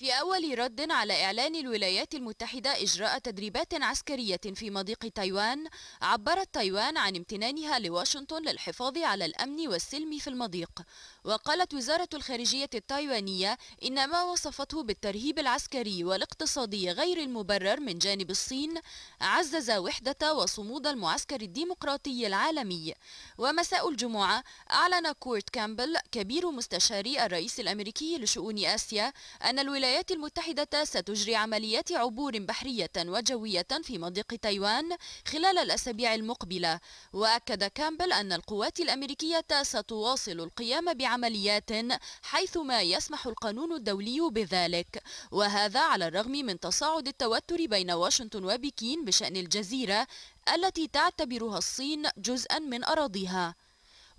في أول رد على إعلان الولايات المتحدة إجراء تدريبات عسكرية في مضيق تايوان عبرت تايوان عن امتنانها لواشنطن للحفاظ على الأمن والسلم في المضيق وقالت وزارة الخارجية التايوانية إن ما وصفته بالترهيب العسكري والاقتصادي غير المبرر من جانب الصين عزز وحدة وصمود المعسكر الديمقراطي العالمي ومساء الجمعة أعلن كورت كامبل كبير مستشاري الرئيس الأمريكي لشؤون آسيا أن الولايات الولايات المتحدة ستجري عمليات عبور بحرية وجوية في مضيق تايوان خلال الأسابيع المقبلة وأكد كامبل أن القوات الأمريكية ستواصل القيام بعمليات حيثما يسمح القانون الدولي بذلك وهذا على الرغم من تصاعد التوتر بين واشنطن وبكين بشأن الجزيرة التي تعتبرها الصين جزءا من أراضيها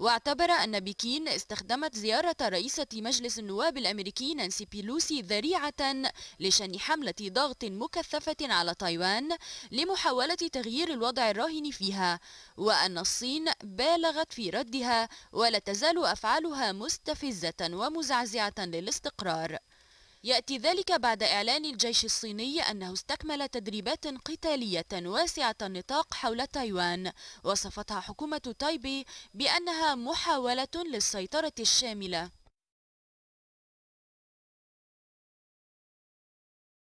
واعتبر أن بكين استخدمت زيارة رئيسة مجلس النواب الأمريكي نانسي بيلوسي ذريعة لشن حملة ضغط مكثفة على تايوان لمحاولة تغيير الوضع الراهن فيها وأن الصين بالغت في ردها ولا تزال أفعالها مستفزة ومزعزعة للاستقرار يأتي ذلك بعد إعلان الجيش الصيني أنه استكمل تدريبات قتالية واسعة النطاق حول تايوان وصفتها حكومة تايبي بأنها محاولة للسيطرة الشاملة